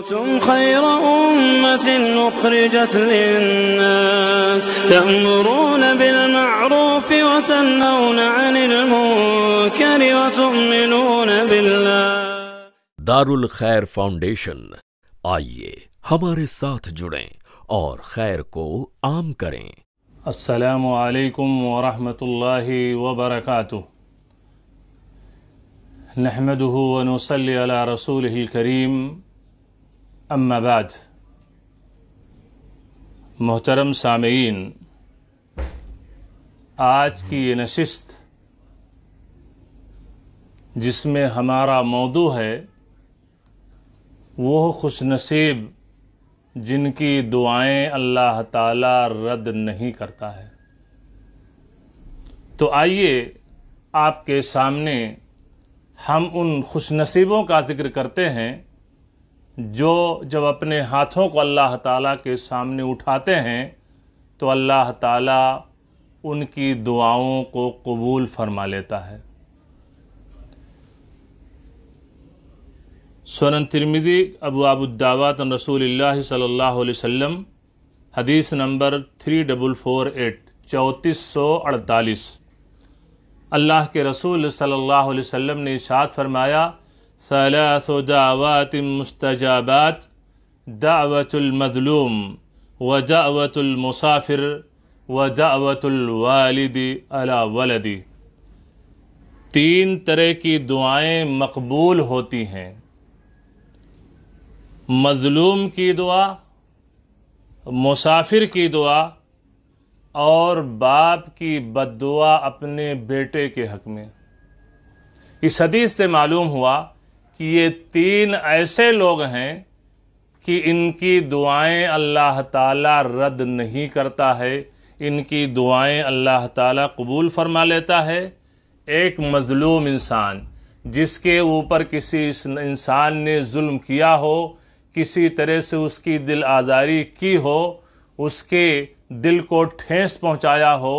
كنتم خير أمة أخرجت للناس تأمرون بالمعروف وتنهون عن المنكر وتؤمنون بالله دار الخير فاونديشن آئیے ہمارے ساتھ جڑیں اور خیر کو عام کریں السلام عليكم ورحمة الله وبركاته نحمده ونصلي على رسوله الكريم अम्माबाद मोहतरम सामीन आज की ये नशस्त जिसमें हमारा मौदू है वो नसीब जिनकी दुआएं अल्लाह ताला रद्द नहीं करता है तो आइए आपके सामने हम उन खुश नसीबों का जिक्र करते हैं जो जब अपने हाथों को अल्लाह ताला के सामने उठाते हैं तो अल्लाह ताला उनकी दुआओं को कबूल फरमा लेता है सोनन तिरमिज़ी अबू आबुद्दावात रसूल सल्ला वसम हदीस number three double four eight चौंतीस सौ अड़तालीस अल्लाह के रसूल सल्लल्लाहु अलैहि वसल्लम ने इशाद फरमाया सलास दावात मुस्तजाबात दावतमज़लूम व दावतमसाफिर व दावतवालद अला वलदी तीन तरह की दुआएं मकबूल होती हैं मज़लूम की दुआ मुसाफिर की दुआ और बाप की दुआ अपने बेटे के हक में इस हदीस से मालूम हुआ कि ये तीन ऐसे लोग हैं कि इनकी दुआएं अल्लाह ताला रद्द नहीं करता है इनकी दुआएं अल्लाह ताला कबूल फरमा लेता है एक मज़लूम इंसान जिसके ऊपर किसी इंसान ने जुल्म किया हो किसी तरह से उसकी दिल आज़ारी की हो उसके दिल को ठेस पहुंचाया हो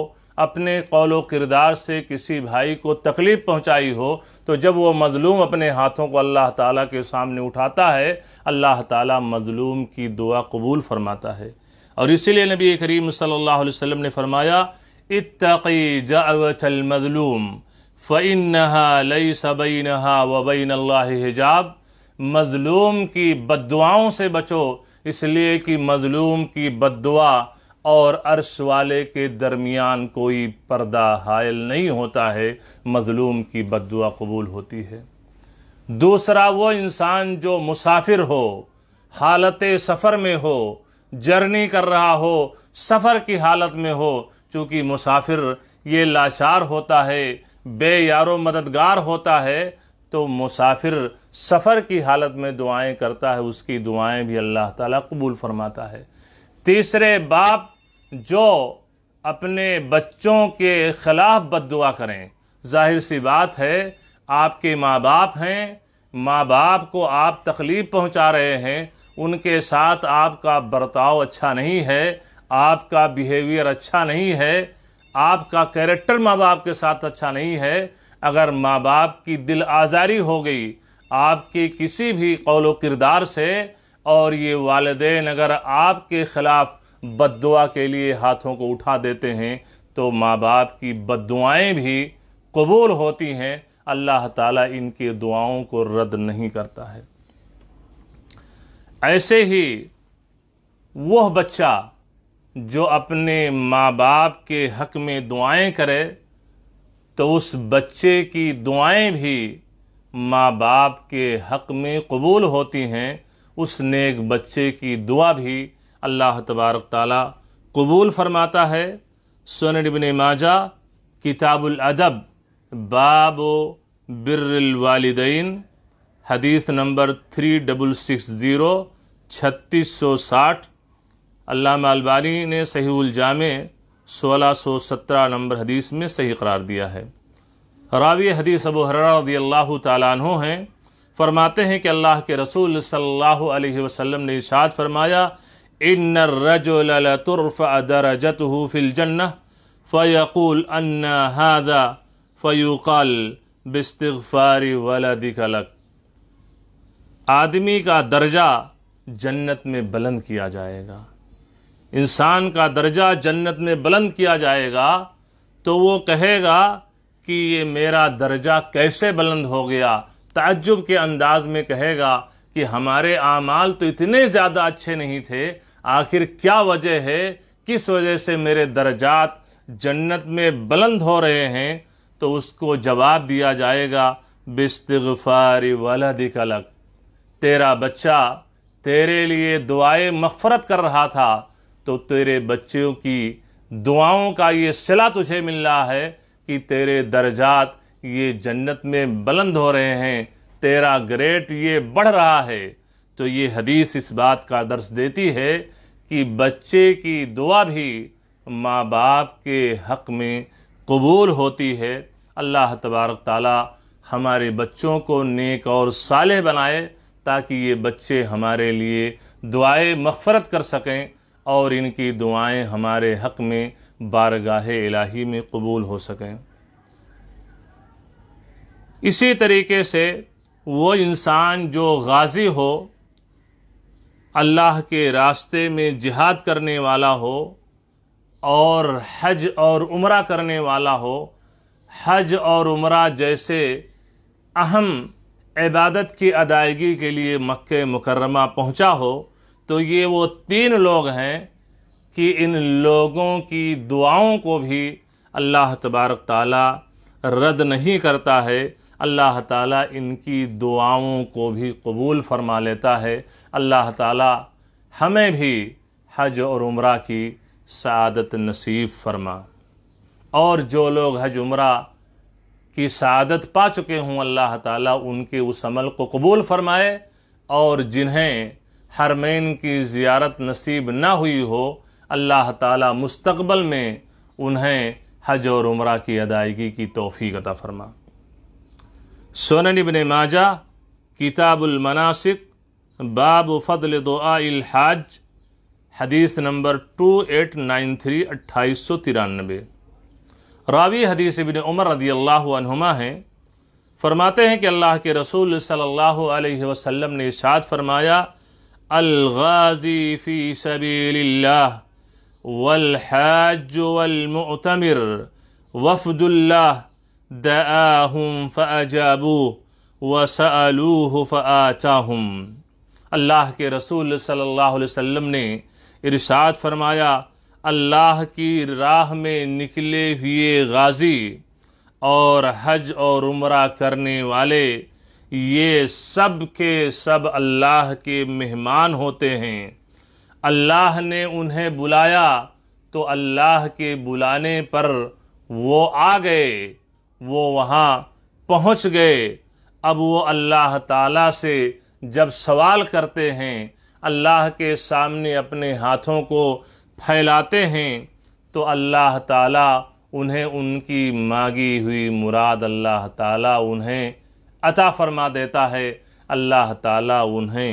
अपने कौल किरदार से किसी भाई को तकलीफ़ पहुंचाई हो तो जब वो मज़लूम अपने हाथों को अल्लाह ताला के सामने उठाता है अल्लाह ताला मज़लूम की दुआ कबूल फरमाता है और इसीलिए नबी करीम सल्लल्लाहु अलैहि वसल्लम ने फरमाया इत्तकी जावतल मज़लूम फ़ैनहा लई नहा वबैन अल्लाह हिजाब मज़लूम की बदुआओं से बचो इसलिए कि मज़लूम की बदुआ और अर्श वाले के दरमियान कोई पर्दा हायल नहीं होता है मज़लूम की बदुआ कबूल होती है दूसरा वो इंसान जो मुसाफिर हो हालत सफ़र में हो जर्नी कर रहा हो सफ़र की हालत में हो चूँकि मुसाफिर ये लाचार होता है बे यारो मददगार होता है तो मुसाफिर सफ़र की हालत में दुआएं करता है उसकी दुआएं भी अल्लाह ताला कबूल फरमाता है तीसरे बाप जो अपने बच्चों के खिलाफ बददुआ करें जाहिर सी बात है आपके माँ बाप हैं माँ बाप को आप तकलीफ़ पहुँचा रहे हैं उनके साथ आपका बर्ताव अच्छा नहीं है आपका बिहेवियर अच्छा नहीं है आपका कैरेक्टर माँ बाप के साथ अच्छा नहीं है अगर माँ बाप की दिल आज़ारी हो गई आपके किसी भी कौल किरदार से और ये वालदेन अगर आपके ख़िलाफ़ बददुआ के लिए हाथों को उठा देते हैं तो माँ बाप की बददुआएँ भी कबूल होती हैं अल्लाह ताला इनकी दुआओं को रद्द नहीं करता है ऐसे ही वह बच्चा जो अपने माँ बाप के हक में दुआएं करे तो उस बच्चे की दुआएं भी माँ बाप के हक में कबूल होती हैं उस नेक बच्चे की दुआ भी अल्लाह तबारक ताला कबूल फरमाता है सोन इबन माजा किताबुल अदब बाब बिरवालदेन हदीस number three double six zero छत्तीस सौ साठ अल्लाम अलबानी ने सहीजाम सोलह सौ सत्रह नंबर हदीस में सही करार दिया है रावी हदीस अबू हरदी अल्लाह तु हैं फरमाते हैं कि अल्लाह के रसूल सल्लल्लाहु अलैहि वसल्लम ने इशाद फरमाया इन रजुलतरफ़रजतह फ़िलजन फ़यकूल अन्ना हादा फ़युकल बस्तफ़ारी वलदिकलक आदमी का दर्जा जन्नत में बुलंद किया जाएगा इंसान का दर्जा जन्नत में बुलंद किया जाएगा तो वो कहेगा कि ये मेरा दर्जा कैसे बुलंद हो गया ताज्जुब के अंदाज़ में कहेगा कि हमारे आमाल तो इतने ज़्यादा अच्छे नहीं थे आखिर क्या वजह है किस वजह से मेरे दर्जात जन्नत में बुलंद हो रहे हैं तो उसको जवाब दिया जाएगा बिस्तगफारी वाला अलग तेरा बच्चा तेरे लिए दुआएं मफ़रत कर रहा था तो तेरे बच्चों की दुआओं का ये सिला तुझे मिल रहा है कि तेरे दर्जात ये जन्नत में बुलंद हो रहे हैं तेरा ग्रेट ये बढ़ रहा है तो ये हदीस इस बात का दर्श देती है कि बच्चे की दुआ भी माँ बाप के हक़ में कबूल होती है अल्लाह तबारक ताला हमारे बच्चों को नेक और साले बनाए ताकि ये बच्चे हमारे लिए दुआएं मफ़रत कर सकें और इनकी दुआएं हमारे हक़ में बारगाह इलाही में कबूल हो सकें इसी तरीके से वो इंसान जो गाज़ी हो अल्लाह के रास्ते में जिहाद करने वाला हो और हज और उम्र करने वाला हो हज और उम्र जैसे अहम इबादत की अदायगी के लिए मक्के मुकरमा पहुंचा हो तो ये वो तीन लोग हैं कि इन लोगों की दुआओं को भी अल्लाह तबारक ताला रद्द नहीं करता है अल्लाह ताला इनकी दुआओं को भी कबूल फरमा लेता है अल्लाह ताला हमें भी हज और उम्र की सदत नसीब फरमा और जो लोग हज उम्र की सदत पा चुके हों अल्लाह ताला उनके उस अमल को कबूल फरमाए और जिन्हें हरमैन की ज़ियारत नसीब ना हुई हो अल्लाह ताला मुस्तकबल में उन्हें हज और उम्र की अदायगी की तोफ़ी कदा फरमा सोन इबन माजा किताबुलमनासिक बाब फ़दल दो दुआज हदीस number two eight nine three अट्ठाईस सौ तिरानबे रावी हदीस बिन उमर रदी अल्लाहुमा हैं फरमाते हैं कि अल्लाह के रसूल सल्लल्लाहु अलैहि ने शाद फरमाया अलगाजी फ़ी द वलहज वलमतमिर वफदुल्ला दआहुम फ़ाजाबू वसअलूह फ़ाताहुम अल्लाह के रसूल सल्लल्लाहु अलैहि वसल्लम ने इरशाद फरमाया अल्लाह की राह में निकले हुए गाजी और हज और उम्र करने वाले ये सब के सब अल्लाह के मेहमान होते हैं अल्लाह ने उन्हें बुलाया तो अल्लाह के बुलाने पर वो आ गए वो वहाँ पहुँच गए अब वो अल्लाह ताला से जब सवाल करते हैं अल्लाह के सामने अपने हाथों को फैलाते हैं तो अल्लाह ताला उन्हें उनकी मांगी हुई मुराद अल्लाह ताला उन्हें अता फरमा देता है अल्लाह ताला उन्हें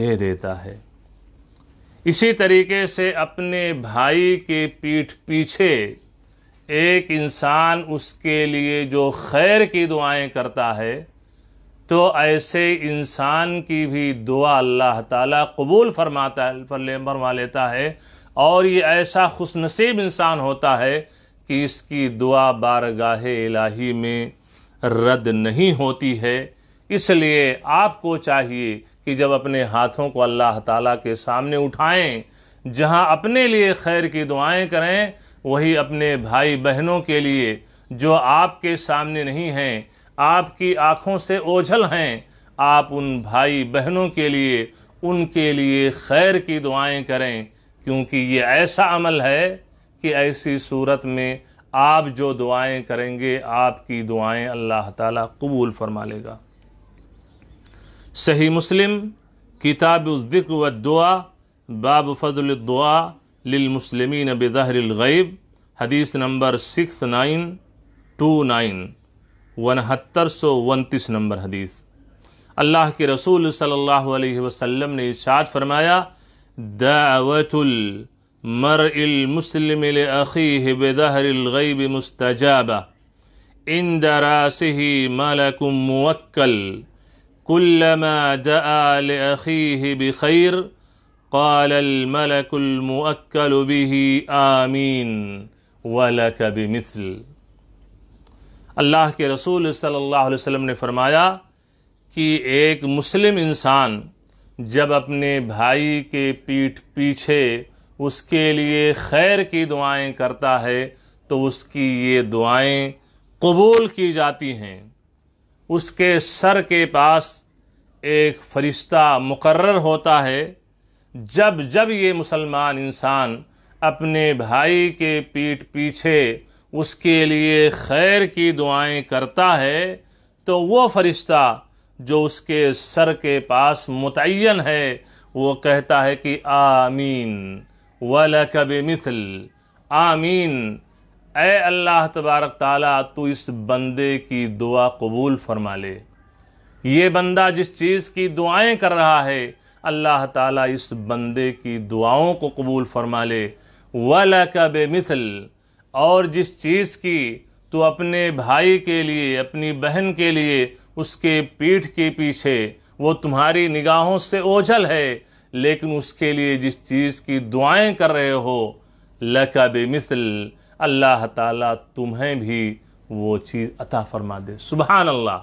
दे देता है इसी तरीके से अपने भाई के पीठ पीछे एक इंसान उसके लिए जो खैर की दुआएं करता है तो ऐसे इंसान की भी दुआ अल्लाह ताला कबूल फरमाता फरमा लेता है और ये ऐसा खुश नसीब इंसान होता है कि इसकी दुआ बारगाह इलाही में रद्द नहीं होती है इसलिए आपको चाहिए कि जब अपने हाथों को अल्लाह ताला के सामने उठाएं जहां अपने लिए खैर की दुआएं करें वही अपने भाई बहनों के लिए जो आपके सामने नहीं हैं आपकी आँखों से ओझल हैं आप उन भाई बहनों के लिए उनके लिए खैर की दुआएं करें क्योंकि ये ऐसा अमल है कि ऐसी सूरत में आप जो दुआएं करेंगे आपकी दुआएं अल्लाह ताला कबूल फरमा लेगा सही मुस्लिम किताबिक व दुआ बाब फजल दुआ लिलमसलमिन गैब हदीस number six nine two nine انہتر سو ونتیس نمبر حدیث اللہ کے رسول صلی اللہ علیہ وسلم نے اشارت فرمایا دعوت المرء المسلم لأخیه بظہر الغیب مستجابہ عند راسه ملک موکل كلما دعا لأخیه بخیر قال الملک المؤکل به آمین ولک بمثل अल्लाह के रसूल सल्लल्लाहु अलैहि वसल्लम ने फरमाया कि एक मुस्लिम इंसान जब अपने भाई के पीठ पीछे उसके लिए खैर की दुआएं करता है तो उसकी ये दुआएं कबूल की जाती हैं उसके सर के पास एक फरिश्ता मुकर होता है जब जब ये मुसलमान इंसान अपने भाई के पीठ पीछे उसके लिए खैर की दुआएं करता है तो वो फरिश्ता जो उसके सर के पास मुतन है वो कहता है कि आमीन वल कब मिसल आमीन ए अल्लाह तबारक ताला तू इस बंदे की दुआ कबूल फरमा ले ये बंदा जिस चीज़ की दुआएं कर रहा है अल्लाह ताला इस बंदे की दुआओं को कबूल फरमा ले वल कब मिसल और जिस चीज़ की तो अपने भाई के लिए अपनी बहन के लिए उसके पीठ के पीछे वो तुम्हारी निगाहों से ओझल है लेकिन उसके लिए जिस चीज़ की दुआएं कर रहे हो लका बेमिसल अल्लाह ताला तुम्हें भी वो चीज़ अता फरमा दे सुबहान अल्लाह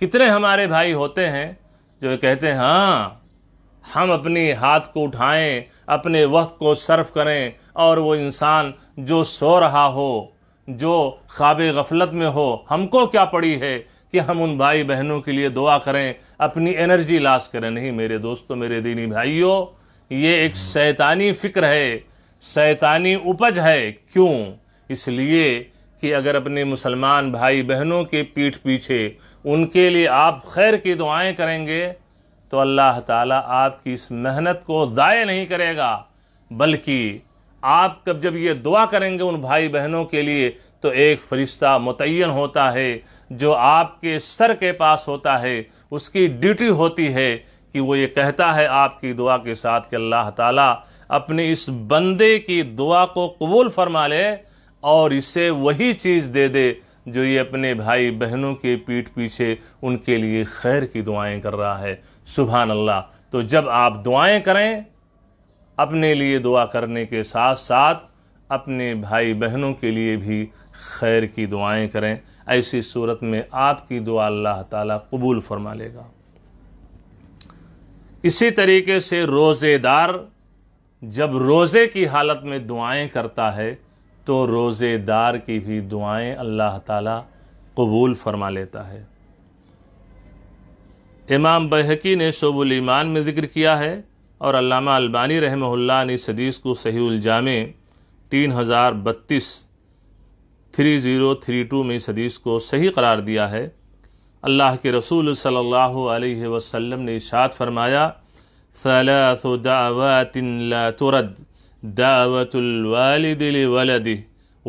कितने हमारे भाई होते हैं जो कहते हैं हाँ हम अपने हाथ को उठाएं अपने वक्त को सर्फ़ करें और वो इंसान जो सो रहा हो जो ख्वाब गफलत में हो हमको क्या पड़ी है कि हम उन भाई बहनों के लिए दुआ करें अपनी एनर्जी लाश करें नहीं मेरे दोस्तों मेरे दीनी भाइयों ये एक शैतानी फ़िक्र है शैतानी उपज है क्यों इसलिए कि अगर अपने मुसलमान भाई बहनों के पीठ पीछे उनके लिए आप खैर की दुआएं करेंगे तो अल्लाह ताला आपकी इस मेहनत को ज़ाय नहीं करेगा बल्कि आप कब जब ये दुआ करेंगे उन भाई बहनों के लिए तो एक फ़रिश्ता मुतन होता है जो आपके सर के पास होता है उसकी ड्यूटी होती है कि वो ये कहता है आपकी दुआ के साथ कि अल्लाह ताला अपने इस बंदे की दुआ को कबूल फरमा ले और इसे वही चीज़ दे दे जो ये अपने भाई बहनों के पीठ पीछे उनके लिए खैर की दुआएं कर रहा है सुबहान अल्लाह तो जब आप दुआएं करें अपने लिए दुआ करने के साथ साथ अपने भाई बहनों के लिए भी खैर की दुआएं करें ऐसी सूरत में आपकी दुआ अल्लाह ताला कबूल फरमा लेगा इसी तरीके से रोज़ेदार जब रोज़े की हालत में दुआएं करता है तो रोज़ेदार की भी दुआएं अल्लाह ताला कबूल फरमा लेता है इमाम बहकी ने शोबुल ईमान में ज़िक्र किया है और अल्लामा अल्बानी रहमहुल्ला ने इस हदीस को सही सहीजामे तीन हज़ार बत्तीस थ्री ज़ीरो थ्री टू में इस हदीस को सही करार दिया है अल्लाह के रसूल सल्लल्लाहु अलैहि वसल्लम ने इशात फरमाया सलात दावतिन लातुरद दावतुलवालद वलद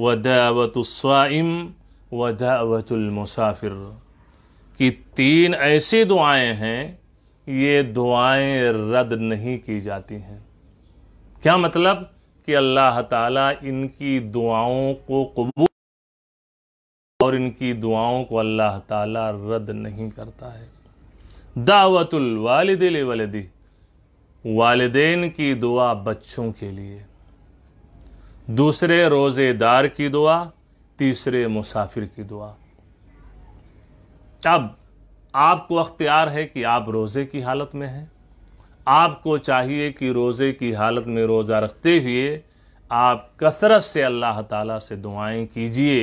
व दावतुस्वाइम व दावतुलमुसाफिर तीन ऐसी दुआएं हैं ये दुआएं रद्द नहीं की जाती हैं क्या मतलब कि अल्लाह ताला इनकी दुआओं को कबूल और इनकी दुआओं को अल्लाह ताला रद्द नहीं करता है दावतुल वालद वलदी वालदेन की दुआ बच्चों के लिए दूसरे रोज़ेदार की दुआ तीसरे मुसाफिर की दुआ अब आपको अख्तियार है कि आप रोज़े की हालत में हैं आपको चाहिए कि रोज़े की हालत में रोज़ा रखते हुए आप कसरत से अल्लाह ताला से दुआएं कीजिए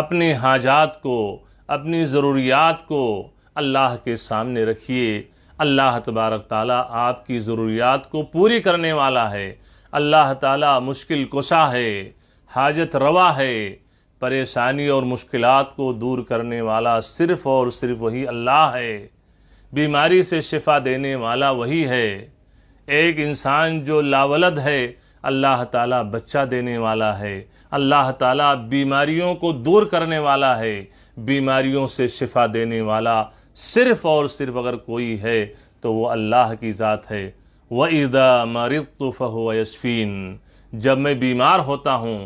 अपने हाजात को अपनी ज़रूरियात को अल्लाह के सामने रखिए अल्लाह तबारक ताला आपकी ज़रूरियात को पूरी करने वाला है अल्लाह ताला मुश्किल कुशा है हाजत रवा है परेशानी और मुश्किल को दूर करने वाला सिर्फ़ और सिर्फ वही अल्लाह है बीमारी से शिफा देने वाला वही है एक इंसान जो लावलद है अल्लाह ताला बच्चा देने वाला है अल्लाह ताला बीमारियों को दूर करने वाला है बीमारियों से शिफा देने वाला सिर्फ़ और सिर्फ अगर कोई है तो वो अल्लाह की ज़ात है व ईदा मरित फ़हो यशफ़ीन जब मैं बीमार होता हूँ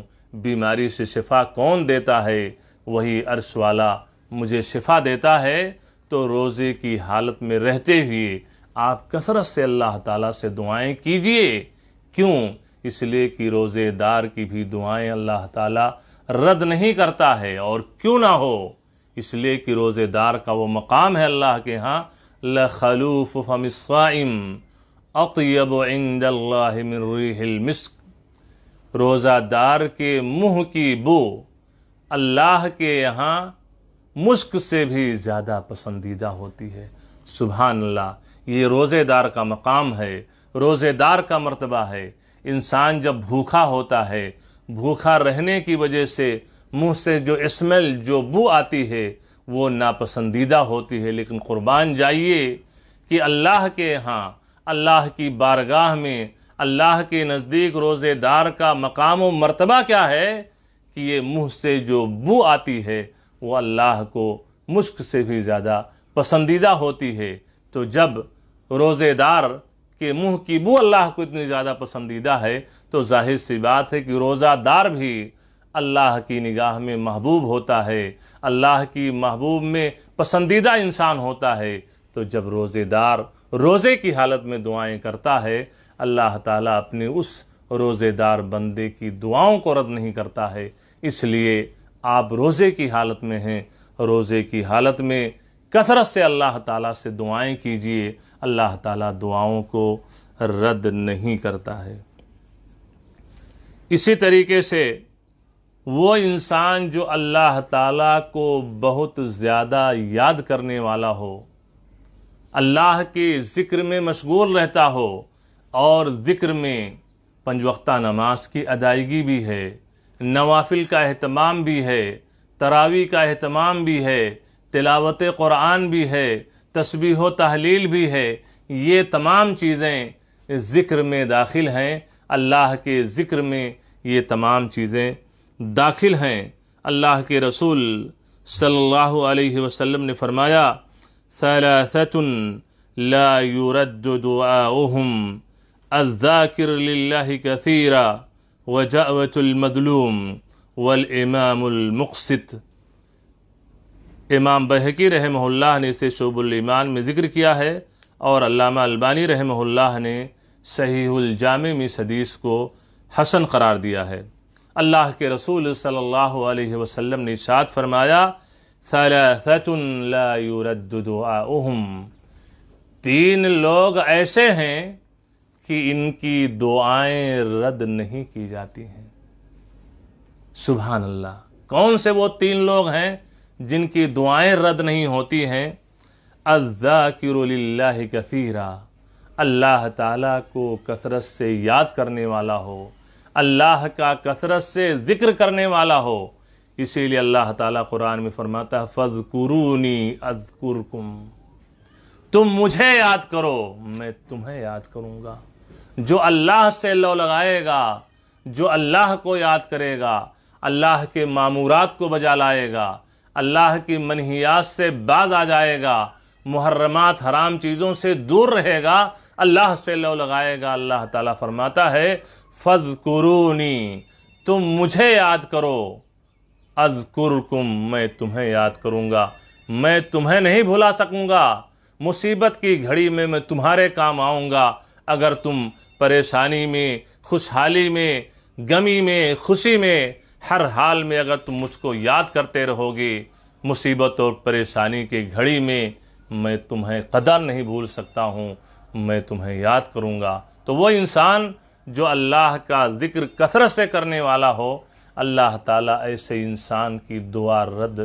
बीमारी से शिफा कौन देता है वही अर्श वाला मुझे शिफा देता है तो रोज़े की हालत में रहते हुए आप कसरत से अल्लाह ताला से दुआएं कीजिए क्यों इसलिए कि रोज़ेदार की भी दुआएं अल्लाह ताला रद्द नहीं करता है और क्यों ना हो इसलिए कि रोज़ेदार का वो मकाम है अल्लाह के यहाँ लखलूफ़ फमसाइम अतयब इंदमिस्क रोज़ादार के मुंह की बू अल्लाह के यहाँ मुश्क से भी ज़्यादा पसंदीदा होती है सुबह अल्लाह ये रोज़ेदार का मकाम है रोज़ेदार का मर्तबा है इंसान जब भूखा होता है भूखा रहने की वजह से मुंह से जो स्मेल जो बू आती है वो नापसंदीदा होती है लेकिन क़ुरबान जाइए कि अल्लाह के यहाँ अल्लाह की बारगाह में अल्लाह के नज़दीक रोज़ेदार का मकाम व मरतबा क्या है कि ये मुँह से जो बू आती है वो अल्लाह को मुश्क से भी ज़्यादा पसंदीदा होती है तो जब रोज़ेदार के मुँह की बू अल्लाह को इतनी ज़्यादा पसंदीदा है तो जाहिर सी बात है कि रोज़ादार भी अल्लाह की निगाह में महबूब होता है अल्लाह की महबूब में पसंदीदा इंसान होता है तो जब रोज़ेदार रोज़े की हालत में दुआएं करता है अल्लाह ताला अपने उस रोज़ेदार बंदे की दुआओं को रद्द नहीं करता है इसलिए आप रोज़े की हालत में हैं रोज़े की हालत में कसरत से अल्लाह ताला से दुआएं कीजिए अल्लाह ताला दुआओं को रद्द नहीं करता है इसी तरीके से वो इंसान जो अल्लाह ताला को बहुत ज़्यादा याद करने वाला हो अल्लाह के ज़िक्र में मशगूल रहता हो और ज़िक्र में पंजवख्ता नमाज की अदायगी भी है नवाफिल का अहतमाम भी है तरावी का अहतमाम भी है तिलावत क़ुरान भी है तस्बीह तहलील भी है ये तमाम चीज़ें ज़िक्र में दाखिल हैं अल्लाह के ज़िक्र में ये तमाम चीज़ें दाखिल हैं अल्लाह के रसूल सल्लल्लाहु अलैहि वसल्लम ने फरमाया सलासतुन ला यूरद अज़ाकिर कसीरा वजावतमदलूम वलमामकसत इमाम बहकी रहमल्ला ने इसे शोबुलईमान में ज़िक्र किया है और अल्लामा अल्बानी रहमल्ला ने सहीजाम में इस हदीस को हसन करार दिया है अल्लाह के रसूल सल्लल्लाहु अलैहि वसल्लम ने इशाद फरमाया सलासतुम तीन लोग ऐसे हैं कि इनकी दुआएं रद्द नहीं की जाती हैं सुबह अल्लाह कौन से वो तीन लोग हैं जिनकी दुआएं रद्द नहीं होती हैं किरोल्ला कसीरा अल्लाह ताला को कसरत से याद करने वाला हो अल्लाह का कसरत से ज़िक्र करने वाला हो इसीलिए अल्लाह ताला कुरान में फरमाता है फ़ज कुरूनी अजकुरकुम तुम मुझे याद करो मैं तुम्हें याद करूँगा जो अल्लाह से लो लगाएगा जो अल्लाह को याद करेगा अल्लाह के मामूरात को बजा लाएगा अल्लाह की मनहियात से बाज आ जाएगा मुहर्रमात हराम चीज़ों से दूर रहेगा अल्लाह से लो लगाएगा अल्लाह ताला फरमाता है फज कुरूनी तुम मुझे याद करो अजकुरकुम मैं तुम्हें याद करूँगा मैं तुम्हें नहीं भुला सकूँगा मुसीबत की घड़ी में मैं तुम्हारे काम आऊँगा अगर तुम परेशानी में खुशहाली में गमी में खुशी में हर हाल में अगर तुम मुझको याद करते रहोगे मुसीबत और परेशानी की घड़ी में मैं तुम्हें कदर नहीं भूल सकता हूँ मैं तुम्हें याद करूँगा तो वो इंसान जो अल्लाह का ज़िक्र कसरत से करने वाला हो अल्लाह ताला ऐसे इंसान की दुआ रद्द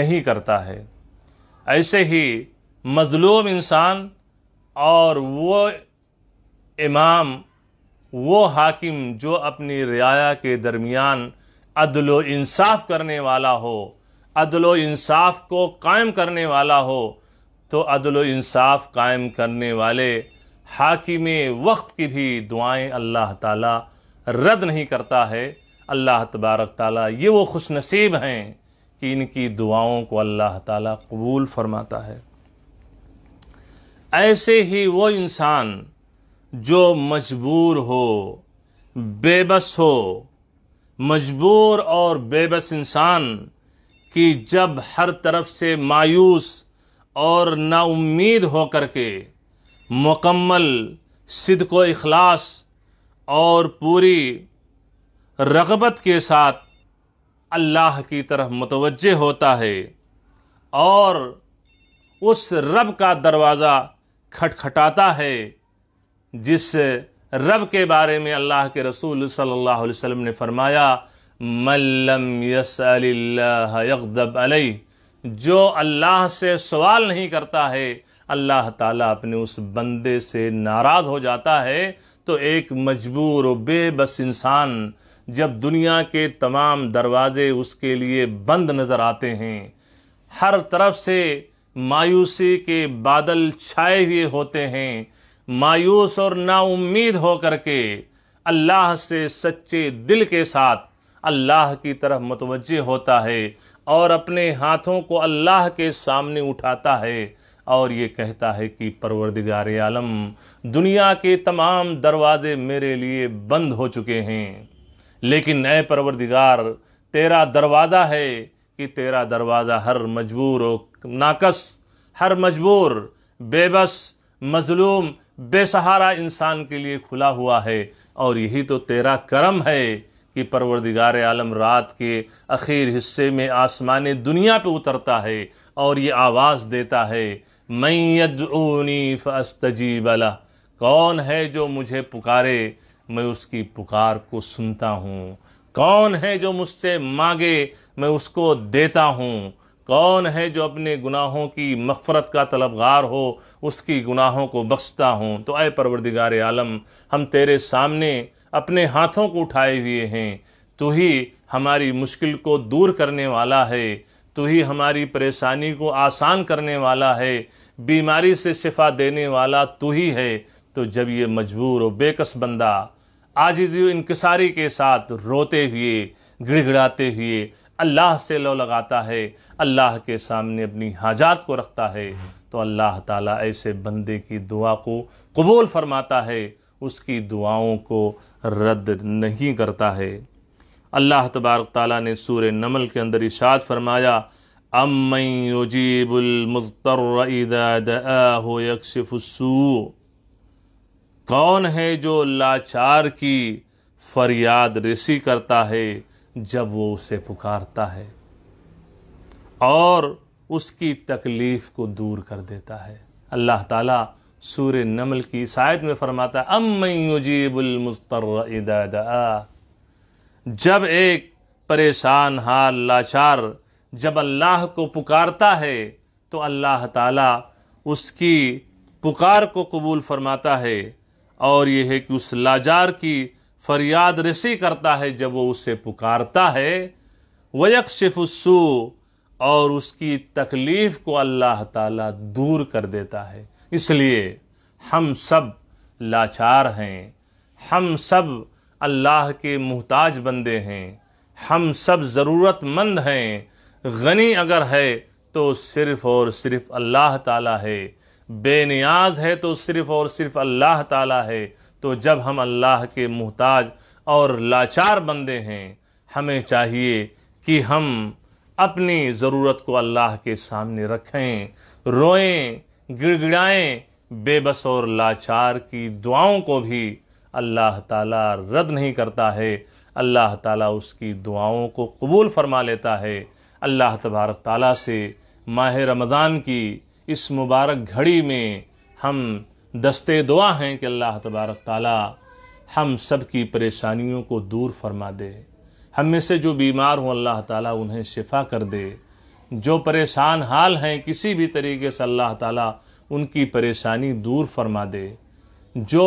नहीं करता है ऐसे ही मज़लूम इंसान और वो इमाम वो हाकिम जो अपनी रियाया के दरमियान अदल इंसाफ करने वाला हो अदल इंसाफ को कायम करने वाला हो तो अदल इंसाफ कायम करने वाले हाकिम वक्त की भी दुआएं अल्लाह ताला रद्द नहीं करता है अल्लाह तबारक ताला ये वो खुश नसीब हैं कि इनकी दुआओं को अल्लाह ताला कबूल फरमाता है ऐसे ही वो इंसान जो मजबूर हो बेबस हो मजबूर और बेबस इंसान कि जब हर तरफ से मायूस और नाउमीद होकर के मुकम्मल सिद को इखलास और पूरी रगबत के साथ अल्लाह की तरफ मुतवज होता है और उस रब का दरवाज़ा खटखटाता है जिस रब के बारे में अल्लाह के रसूल सल्लल्लाहु अलैहि वसल्लम ने फरमाया मल्लम यसदब अलई जो अल्लाह से सवाल नहीं करता है अल्लाह ताला अपने उस बंदे से नाराज़ हो जाता है तो एक मजबूर और बेबस इंसान जब दुनिया के तमाम दरवाज़े उसके लिए बंद नज़र आते हैं हर तरफ से मायूसी के बादल छाए हुए होते हैं मायूस और नाउमीद होकर के अल्लाह से सच्चे दिल के साथ अल्लाह की तरफ मतवजह होता है और अपने हाथों को अल्लाह के सामने उठाता है और ये कहता है कि परवरदिगार आलम दुनिया के तमाम दरवाजे मेरे लिए बंद हो चुके हैं लेकिन नए परवरदिगार तेरा दरवाज़ा है कि तेरा दरवाज़ा हर मजबूर और नाकस हर मजबूर बेबस मजलूम बेसहारा इंसान के लिए खुला हुआ है और यही तो तेरा करम है कि परवरदिगार आलम रात के अख़ीर हिस्से में आसमान दुनिया पे उतरता है और ये आवाज़ देता है मैदनी फ़स्तजीबला कौन है जो मुझे पुकारे मैं उसकी पुकार को सुनता हूँ कौन है जो मुझसे मांगे मैं उसको देता हूँ कौन है जो अपने गुनाहों की मफ़रत का तलबगार हो उसकी गुनाहों को बख्शता हूँ तो अय परवरदिगार आलम हम तेरे सामने अपने हाथों को उठाए हुए हैं तू ही हमारी मुश्किल को दूर करने वाला है तू ही हमारी परेशानी को आसान करने वाला है बीमारी से शिफा देने वाला तू ही है तो जब ये मजबूर और बेकस बंदा आज इनकसारी के साथ रोते हुए गिड़गिड़ाते हुए अल्लाह से लो लगाता है अल्लाह के सामने अपनी हाजात को रखता है तो अल्लाह ताला ऐसे बंदे की दुआ को कबूल फरमाता है उसकी दुआओं को रद्द नहीं करता है अल्लाह तबारक ताला ने सूर नमल के अंदर इशाद फरमाया अमजीबुलमस्तरदाहशिफसू कौन है जो लाचार की फरियाद रसी करता है जब वो उसे पुकारता है और उसकी तकलीफ़ को दूर कर देता है अल्लाह ताला सूर्य नमल की शायद में फरमाता है अमजीबुलमस्तर जब एक परेशान हाल लाचार जब अल्लाह को पुकारता है तो अल्लाह ताला उसकी पुकार को कबूल फरमाता है और यह है कि उस लाचार की फरियाद रसी करता है जब वो उसे पुकारता है वयकशिफसू और उसकी तकलीफ़ को अल्लाह ताला दूर कर देता है इसलिए हम सब लाचार हैं हम सब अल्लाह के मोहताज बंदे हैं हम सब ज़रूरतमंद हैं गनी अगर है तो सिर्फ़ और सिर्फ़ अल्लाह ताला है बेनियाज है तो सिर्फ़ और सिर्फ़ अल्लाह ताला है तो जब हम अल्लाह के मोहताज और लाचार बंदे हैं हमें चाहिए कि हम अपनी ज़रूरत को अल्लाह के सामने रखें रोएं गिड़गिड़ाएं बेबस और लाचार की दुआओं को भी अल्लाह ताला रद्द नहीं करता है अल्लाह ताला उसकी दुआओं को कबूल फरमा लेता है अल्लाह तबारक ताला से माह रमज़ान की इस मुबारक घड़ी में हम दस्ते दुआ हैं कि अल्लाह तबारक ताली हम सब की परेशानियों को दूर फरमा दे हम में से जो बीमार हों अल्लाह ताला उन्हें शिफा कर दे जो परेशान हाल हैं किसी भी तरीके से अल्लाह ताला उनकी परेशानी दूर फरमा दे जो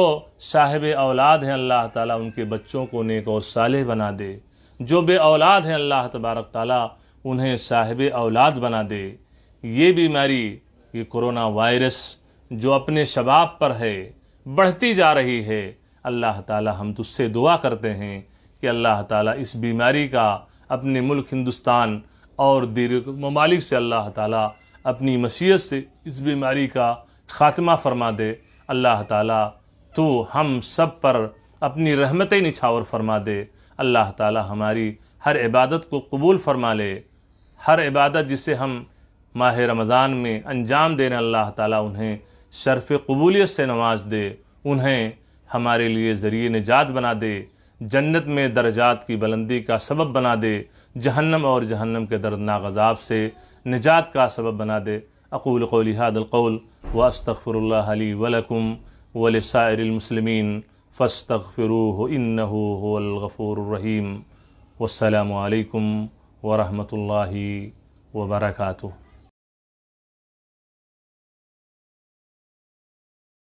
साहिब औलाद हैं अल्लाह ताला उनके बच्चों को नेक और साले बना दे जो बे औलाद हैं अल्लाह तबारक ताला उन्हें साहिब औलाद बना दे ये बीमारी ये कोरोना वायरस जो अपने शबाब पर है बढ़ती जा रही है अल्लाह ताला हम तुझसे दुआ करते हैं कि अल्लाह ताला इस बीमारी का अपने मुल्क हिंदुस्तान और दीर्घ ममालिक से अल्लाह ताला अपनी मशीयत से इस बीमारी का ख़ात्मा फरमा दे अल्लाह ताला तो हम सब पर अपनी रहमतें निछावर फरमा दे अल्लाह ताला हमारी हर इबादत को कबूल फरमा ले हर इबादत जिसे हम माह रमज़ान में अंजाम देने अल्लाह ताला उन्हें शर्फ कबूलियत से नवाज दे उन्हें हमारे लिए ज़रिए निजात बना दे जन्नत में दर्जात की बुलंदी का सबब बना दे जहन्नम और जहन्नम के दर्दनाक अजाब से निजात का सबब बना दे अकूल कौल हादलकौल वास्तफ़रली वलकुम वलसायरमसलमिन फ़स्तफ़रू इन होगफ़ूररहीम वालकम वरहमल वर्का